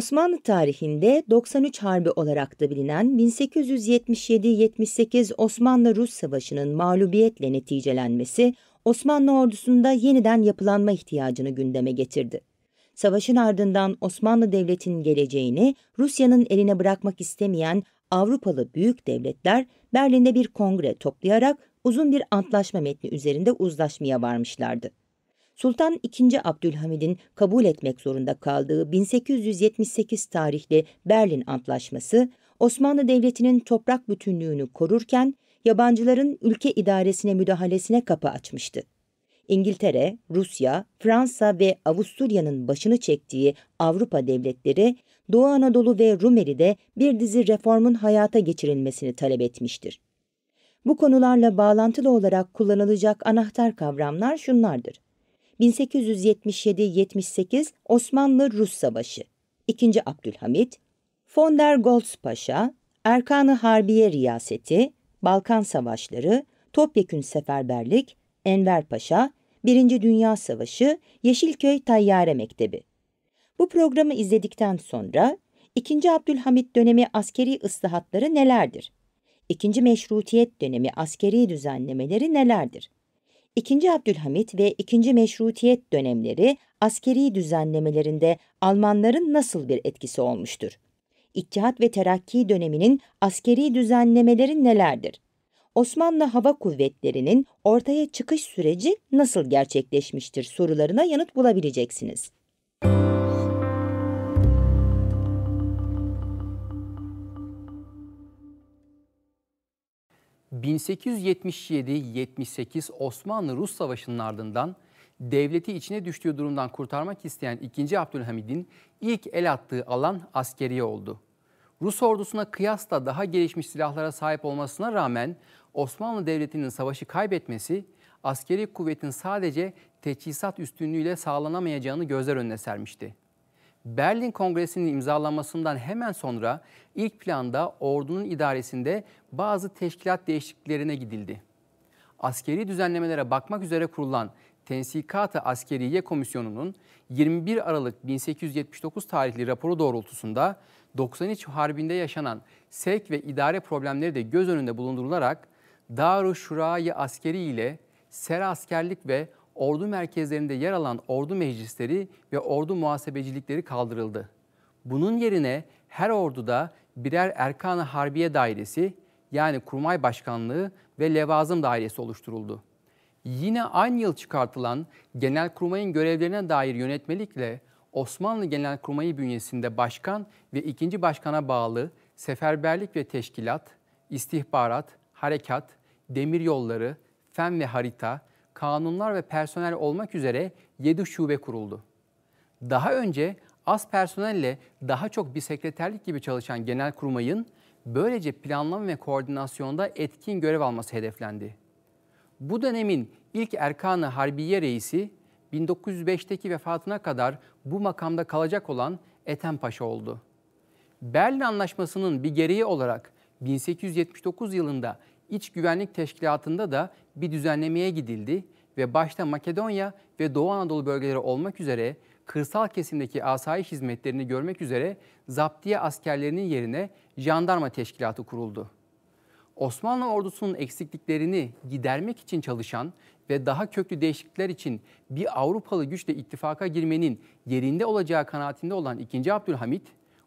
Osmanlı tarihinde 93 Harbi olarak da bilinen 1877-78 Osmanlı-Rus Savaşı'nın mağlubiyetle neticelenmesi, Osmanlı ordusunda yeniden yapılanma ihtiyacını gündeme getirdi. Savaşın ardından Osmanlı Devleti'nin geleceğini Rusya'nın eline bırakmak istemeyen Avrupalı büyük devletler Berlin'de bir kongre toplayarak uzun bir antlaşma metni üzerinde uzlaşmaya varmışlardı. Sultan II. Abdülhamid'in kabul etmek zorunda kaldığı 1878 tarihli Berlin Antlaşması, Osmanlı Devleti'nin toprak bütünlüğünü korurken yabancıların ülke idaresine müdahalesine kapı açmıştı. İngiltere, Rusya, Fransa ve Avusturya'nın başını çektiği Avrupa devletleri, Doğu Anadolu ve Rumeli'de bir dizi reformun hayata geçirilmesini talep etmiştir. Bu konularla bağlantılı olarak kullanılacak anahtar kavramlar şunlardır. 1877-78 Osmanlı-Rus Savaşı 2. Abdülhamit, von der Goltz Paşa, Erkan-ı Harbiye Riyaseti, Balkan Savaşları, Topyekün Seferberlik, Enver Paşa, Birinci Dünya Savaşı, Yeşilköy Tayyare Mektebi. Bu programı izledikten sonra 2. Abdülhamit dönemi askeri ıslahatları nelerdir? 2. Meşrutiyet dönemi askeri düzenlemeleri nelerdir? 2. Abdülhamit ve 2. Meşrutiyet dönemleri askeri düzenlemelerinde Almanların nasıl bir etkisi olmuştur? İttihat ve Terakki döneminin askeri düzenlemeleri nelerdir? Osmanlı Hava Kuvvetleri'nin ortaya çıkış süreci nasıl gerçekleşmiştir sorularına yanıt bulabileceksiniz. 1877-78 Osmanlı-Rus Savaşı'nın ardından devleti içine düştüğü durumdan kurtarmak isteyen 2. Abdülhamid'in ilk el attığı alan askeriye oldu. Rus ordusuna kıyasla daha gelişmiş silahlara sahip olmasına rağmen Osmanlı Devleti'nin savaşı kaybetmesi askeri kuvvetin sadece teçhizat üstünlüğüyle sağlanamayacağını gözler önüne sermişti. Berlin Kongresi'nin imzalanmasından hemen sonra ilk planda ordunun idaresinde bazı teşkilat değişikliklerine gidildi. Askeri düzenlemelere bakmak üzere kurulan Tensikat-ı Askeriye Komisyonu'nun 21 Aralık 1879 tarihli raporu doğrultusunda 93 Harbi'nde yaşanan sevk ve idare problemleri de göz önünde bulundurularak Darü Şura'yı Askeri ile Ser Askerlik ve ordu merkezlerinde yer alan ordu meclisleri ve ordu muhasebecilikleri kaldırıldı. Bunun yerine her orduda birer Erkan-ı Harbiye Dairesi yani Kurmay Başkanlığı ve Levazım Dairesi oluşturuldu. Yine aynı yıl çıkartılan Genelkurmay'ın görevlerine dair yönetmelikle Osmanlı Genelkurmayı bünyesinde başkan ve ikinci başkana bağlı seferberlik ve teşkilat, istihbarat, harekat, demir yolları, fen ve harita, kanunlar ve personel olmak üzere 7 şube kuruldu. Daha önce az personelle daha çok bir sekreterlik gibi çalışan genel kurmayın böylece planlama ve koordinasyonda etkin görev alması hedeflendi. Bu dönemin ilk Erkan-ı Harbiye reisi 1905'teki vefatına kadar bu makamda kalacak olan Ethem Paşa oldu. Berlin Anlaşması'nın bir gereği olarak 1879 yılında İç Güvenlik Teşkilatı'nda da bir düzenlemeye gidildi ve başta Makedonya ve Doğu Anadolu bölgeleri olmak üzere kırsal kesimdeki asayiş hizmetlerini görmek üzere zaptiye askerlerinin yerine jandarma teşkilatı kuruldu. Osmanlı ordusunun eksikliklerini gidermek için çalışan ve daha köklü değişiklikler için bir Avrupalı güçle ittifaka girmenin yerinde olacağı kanaatinde olan 2. Abdülhamit,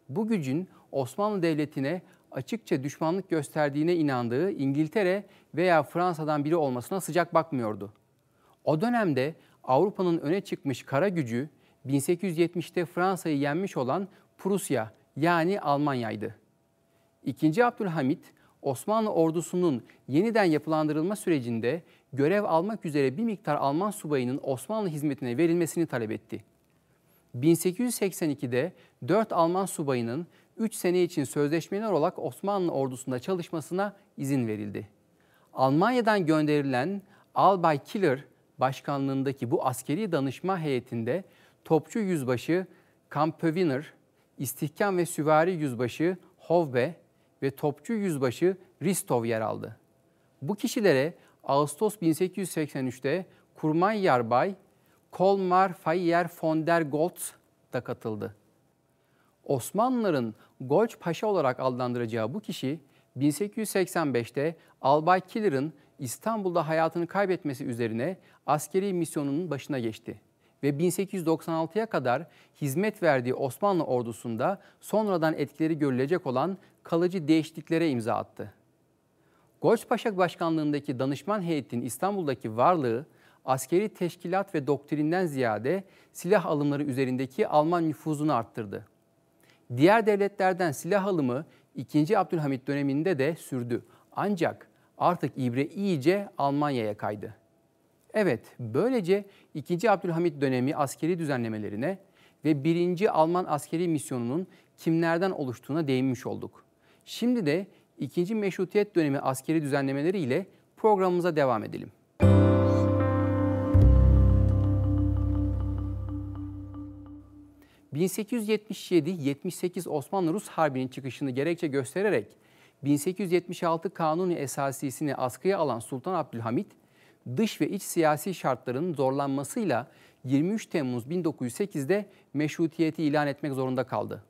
bu gücün Osmanlı Devleti'ne açıkça düşmanlık gösterdiğine inandığı İngiltere veya Fransa'dan biri olmasına sıcak bakmıyordu. O dönemde Avrupa'nın öne çıkmış kara gücü 1870'te Fransa'yı yenmiş olan Prusya yani Almanya'ydı. İkinci Abdülhamit Osmanlı ordusunun yeniden yapılandırılma sürecinde görev almak üzere bir miktar Alman subayının Osmanlı hizmetine verilmesini talep etti. 1882'de 4 Alman subayının 3 sene için sözleşmeler olarak Osmanlı ordusunda çalışmasına izin verildi. Almanya'dan gönderilen Albay Killer başkanlığındaki bu askeri danışma heyetinde topçu yüzbaşı Kampöwiner, istihkam ve süvari yüzbaşı Hovbe ve topçu yüzbaşı Ristov yer aldı. Bu kişilere Ağustos 1883'te Kurmay Yarbay, Kolmar Fayer von der Goltz da katıldı. Osmanlıların Golç Paşa olarak adlandıracağı bu kişi 1885'te Albay Killer'ın İstanbul'da hayatını kaybetmesi üzerine askeri misyonunun başına geçti ve 1896'ya kadar hizmet verdiği Osmanlı ordusunda sonradan etkileri görülecek olan kalıcı değişikliklere imza attı. Golç Golçpaşa Başkanlığındaki danışman heyetin İstanbul'daki varlığı askeri teşkilat ve doktrinden ziyade silah alımları üzerindeki Alman nüfuzunu arttırdı. Diğer devletlerden silah alımı 2. Abdülhamit döneminde de sürdü. Ancak artık ibre iyice Almanya'ya kaydı. Evet, böylece 2. Abdülhamit dönemi askeri düzenlemelerine ve 1. Alman askeri misyonunun kimlerden oluştuğuna değinmiş olduk. Şimdi de 2. Meşrutiyet dönemi askeri düzenlemeleriyle programımıza devam edelim. 1877-78 Osmanlı-Rus Harbi'nin çıkışını gerekçe göstererek 1876 Kanuni Esasisini askıya alan Sultan Abdülhamit, dış ve iç siyasi şartların zorlanmasıyla 23 Temmuz 1908'de meşrutiyeti ilan etmek zorunda kaldı.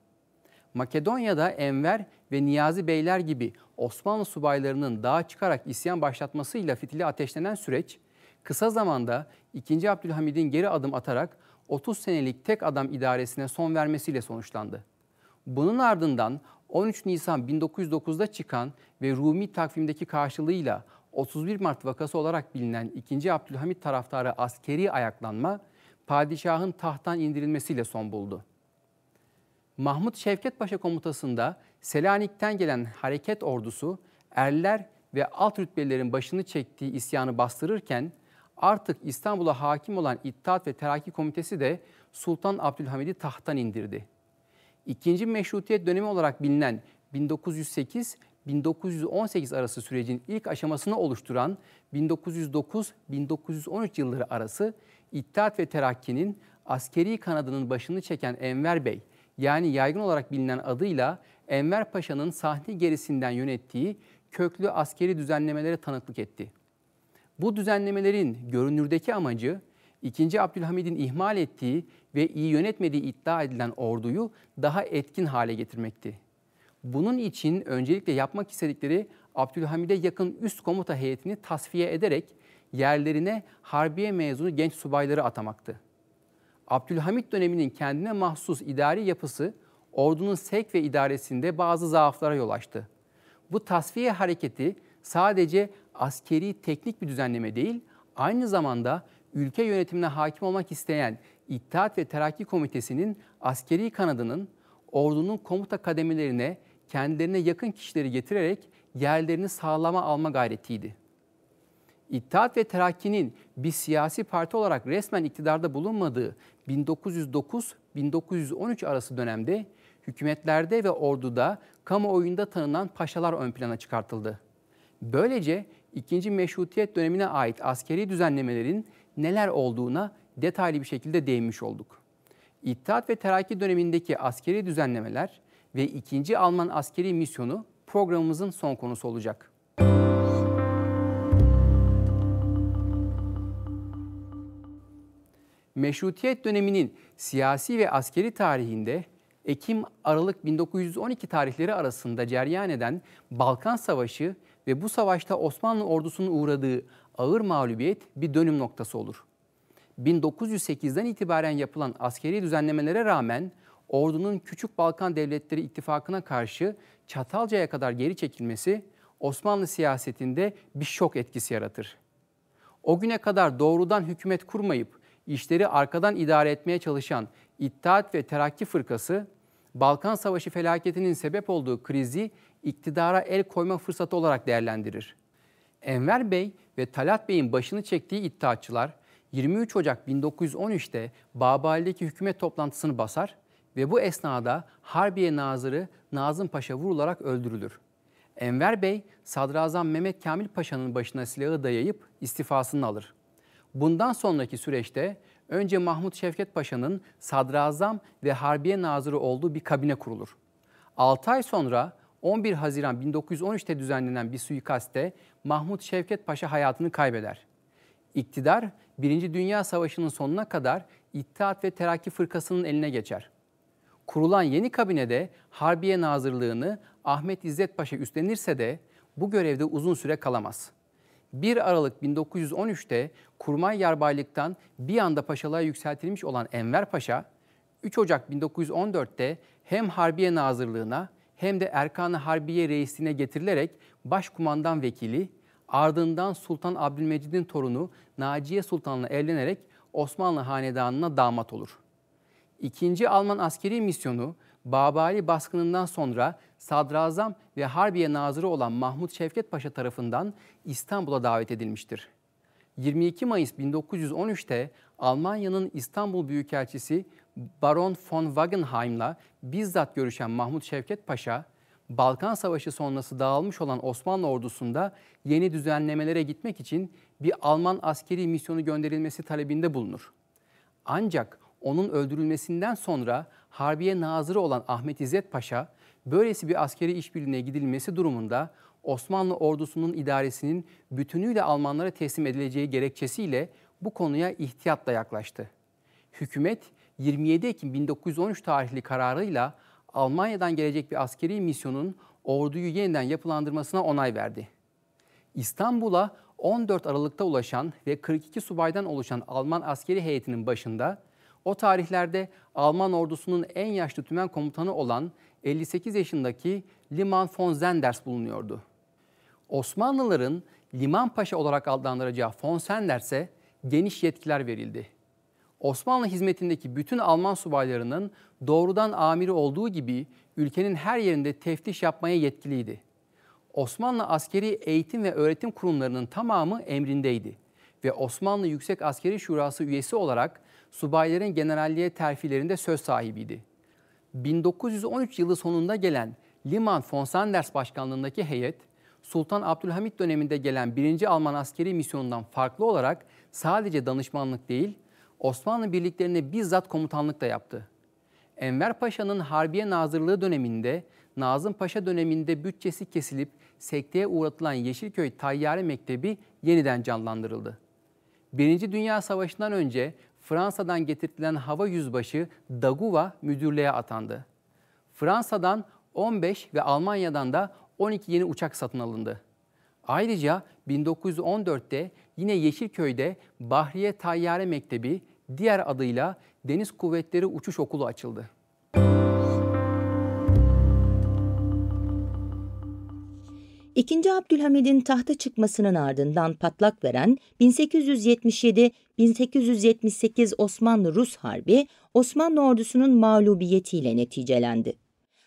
Makedonya'da Enver ve Niyazi Beyler gibi Osmanlı subaylarının dağa çıkarak isyan başlatmasıyla fitili ateşlenen süreç, kısa zamanda 2. Abdülhamid'in geri adım atarak 30 senelik tek adam idaresine son vermesiyle sonuçlandı. Bunun ardından 13 Nisan 1909'da çıkan ve Rumi takvimdeki karşılığıyla 31 Mart vakası olarak bilinen 2. Abdülhamit taraftarı askeri ayaklanma, padişahın tahttan indirilmesiyle son buldu. Mahmut Şevket Paşa komutasında Selanik'ten gelen hareket ordusu erler ve alt rütbelerin başını çektiği isyanı bastırırken Artık İstanbul'a hakim olan İttihat ve Terakki Komitesi de Sultan Abdülhamid'i tahttan indirdi. İkinci meşrutiyet dönemi olarak bilinen 1908-1918 arası sürecin ilk aşamasını oluşturan 1909-1913 yılları arası İttihat ve Terakki'nin askeri kanadının başını çeken Enver Bey, yani yaygın olarak bilinen adıyla Enver Paşa'nın sahne gerisinden yönettiği köklü askeri düzenlemelere tanıklık etti. Bu düzenlemelerin görünürdeki amacı 2. Abdülhamid'in ihmal ettiği ve iyi yönetmediği iddia edilen orduyu daha etkin hale getirmekti. Bunun için öncelikle yapmak istedikleri Abdülhamid'e yakın üst komuta heyetini tasfiye ederek yerlerine harbiye mezunu genç subayları atamaktı. Abdülhamid döneminin kendine mahsus idari yapısı ordunun sevk ve idaresinde bazı zaaflara yol açtı. Bu tasfiye hareketi sadece askeri teknik bir düzenleme değil, aynı zamanda ülke yönetimine hakim olmak isteyen İttihat ve Terakki Komitesi'nin askeri kanadının ordunun komuta kademelerine kendilerine yakın kişileri getirerek yerlerini sağlama alma gayretiydi. İttihat ve Terakki'nin bir siyasi parti olarak resmen iktidarda bulunmadığı 1909-1913 arası dönemde hükümetlerde ve orduda kamuoyunda tanınan paşalar ön plana çıkartıldı. Böylece 2. Meşrutiyet dönemine ait askeri düzenlemelerin neler olduğuna detaylı bir şekilde değinmiş olduk. İttihat ve Terakki dönemindeki askeri düzenlemeler ve 2. Alman askeri misyonu programımızın son konusu olacak. Meşrutiyet döneminin siyasi ve askeri tarihinde Ekim-Aralık 1912 tarihleri arasında ceryan eden Balkan Savaşı ve bu savaşta Osmanlı ordusunun uğradığı ağır mağlubiyet bir dönüm noktası olur. 1908'den itibaren yapılan askeri düzenlemelere rağmen ordunun Küçük Balkan Devletleri ittifakına karşı Çatalca'ya kadar geri çekilmesi Osmanlı siyasetinde bir şok etkisi yaratır. O güne kadar doğrudan hükümet kurmayıp işleri arkadan idare etmeye çalışan İttihat ve Terakki Fırkası, Balkan Savaşı felaketinin sebep olduğu krizi iktidara el koyma fırsatı olarak değerlendirir. Enver Bey ve Talat Bey'in başını çektiği iddiatçılar 23 Ocak 1913'te Babali'deki hükümet toplantısını basar ve bu esnada Harbiye Nazırı Nazım Paşa vurularak öldürülür. Enver Bey, Sadrazam Mehmet Kamil Paşa'nın başına silahı dayayıp istifasını alır. Bundan sonraki süreçte önce Mahmut Şevket Paşa'nın sadrazam ve harbiye nazırı olduğu bir kabine kurulur. 6 ay sonra 11 Haziran 1913'te düzenlenen bir suikaste Mahmut Şevket Paşa hayatını kaybeder. İktidar 1. Dünya Savaşı'nın sonuna kadar İttihat ve Terakki Fırkası'nın eline geçer. Kurulan yeni kabinede Harbiye Nazırlığını Ahmet İzzet Paşa üstlenirse de bu görevde uzun süre kalamaz. 1 Aralık 1913'te kurmay yarbaylıktan bir anda paşalığa yükseltilmiş olan Enver Paşa, 3 Ocak 1914'te hem Harbiye Nazırlığına hem de Erkan-ı Harbiye Reisliğine getirilerek başkumandan vekili, ardından Sultan Abdülmecid'in torunu Naciye Sultan'la evlenerek Osmanlı Hanedanı'na damat olur. İkinci Alman askeri misyonu Babali baskınından sonra sadrazam ve Harbiye Nazırı olan Mahmut Şevket Paşa tarafından İstanbul'a davet edilmiştir. 22 Mayıs 1913'te Almanya'nın İstanbul Büyükelçisi Baron von Wagenheim'la bizzat görüşen Mahmut Şevket Paşa, Balkan Savaşı sonrası dağılmış olan Osmanlı ordusunda yeni düzenlemelere gitmek için bir Alman askeri misyonu gönderilmesi talebinde bulunur. Ancak onun öldürülmesinden sonra Harbiye Nazırı olan Ahmet İzzet Paşa, böylesi bir askeri işbirliğine gidilmesi durumunda Osmanlı ordusunun idaresinin bütünüyle Almanlara teslim edileceği gerekçesiyle bu konuya ihtiyatla yaklaştı. Hükümet 27 Ekim 1913 tarihli kararıyla Almanya'dan gelecek bir askeri misyonun orduyu yeniden yapılandırmasına onay verdi. İstanbul'a 14 Aralık'ta ulaşan ve 42 subaydan oluşan Alman askeri heyetinin başında o tarihlerde Alman ordusunun en yaşlı tümen komutanı olan 58 yaşındaki Liman von Zenders bulunuyordu. Osmanlıların Liman Paşa olarak adlandıracağı von Senders'e geniş yetkiler verildi. Osmanlı hizmetindeki bütün Alman subaylarının doğrudan amiri olduğu gibi ülkenin her yerinde teftiş yapmaya yetkiliydi. Osmanlı askeri eğitim ve öğretim kurumlarının tamamı emrindeydi ve Osmanlı Yüksek Askeri Şurası üyesi olarak subayların generalliğe terfilerinde söz sahibiydi. 1913 yılı sonunda gelen Liman von Sanders başkanlığındaki heyet, Sultan Abdülhamit döneminde gelen 1. Alman askeri misyonundan farklı olarak sadece danışmanlık değil, Osmanlı birliklerine bizzat komutanlık da yaptı. Enver Paşa'nın Harbiye Nazırlığı döneminde, Nazım Paşa döneminde bütçesi kesilip sekteye uğratılan Yeşilköy Tayyare Mektebi yeniden canlandırıldı. Birinci Dünya Savaşı'ndan önce Fransa'dan getirtilen hava yüzbaşı Daguva müdürlüğe atandı. Fransa'dan 15 ve Almanya'dan da 12 yeni uçak satın alındı. Ayrıca 1914'te yine Yeşilköy'de Bahriye Tayyare Mektebi diğer adıyla Deniz Kuvvetleri Uçuş Okulu açıldı. 2. Abdülhamid'in tahta çıkmasının ardından patlak veren 1877-1878 Osmanlı-Rus Harbi, Osmanlı ordusunun mağlubiyetiyle neticelendi.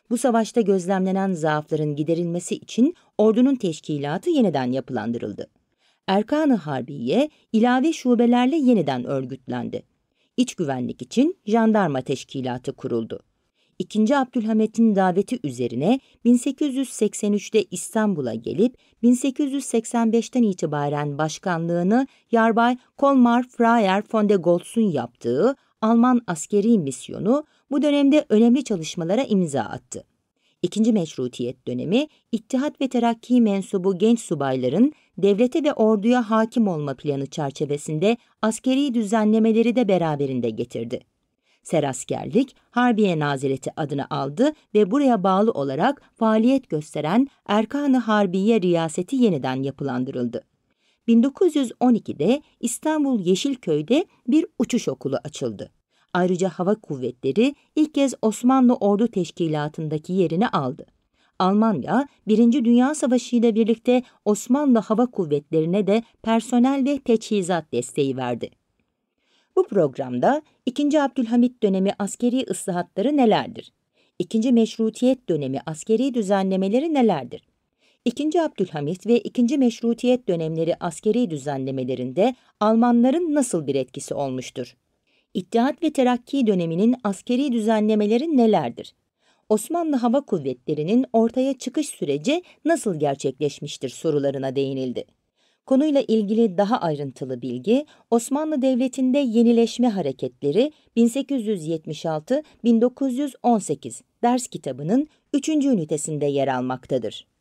Bu savaşta gözlemlenen zaafların giderilmesi için ordunun teşkilatı yeniden yapılandırıldı. Erkan-ı Harbiye ilave şubelerle yeniden örgütlendi. İç güvenlik için jandarma teşkilatı kuruldu. 2. Abdülhamet'in daveti üzerine 1883'te İstanbul'a gelip 1885'ten itibaren başkanlığını Yarbay Kolmar Freier von de Goltz'un yaptığı Alman askeri misyonu bu dönemde önemli çalışmalara imza attı. İkinci meşrutiyet dönemi, İttihat ve Terakki mensubu genç subayların devlete ve orduya hakim olma planı çerçevesinde askeri düzenlemeleri de beraberinde getirdi. Seraskerlik, Harbiye Nazireti adını aldı ve buraya bağlı olarak faaliyet gösteren Erkan-ı Harbiye Riyaseti yeniden yapılandırıldı. 1912'de İstanbul Yeşilköy'de bir uçuş okulu açıldı. Ayrıca Hava Kuvvetleri ilk kez Osmanlı Ordu Teşkilatı'ndaki yerini aldı. Almanya, Birinci Dünya Savaşı ile birlikte Osmanlı Hava Kuvvetleri'ne de personel ve teçhizat desteği verdi. Bu programda 2. Abdülhamit dönemi askeri ıslahatları nelerdir? 2. Meşrutiyet dönemi askeri düzenlemeleri nelerdir? 2. Abdülhamit ve 2. Meşrutiyet dönemleri askeri düzenlemelerinde Almanların nasıl bir etkisi olmuştur? İttihat ve Terakki döneminin askeri düzenlemeleri nelerdir? Osmanlı Hava Kuvvetleri'nin ortaya çıkış süreci nasıl gerçekleşmiştir sorularına değinildi. Konuyla ilgili daha ayrıntılı bilgi, Osmanlı Devleti'nde Yenileşme Hareketleri 1876-1918 ders kitabının 3. ünitesinde yer almaktadır.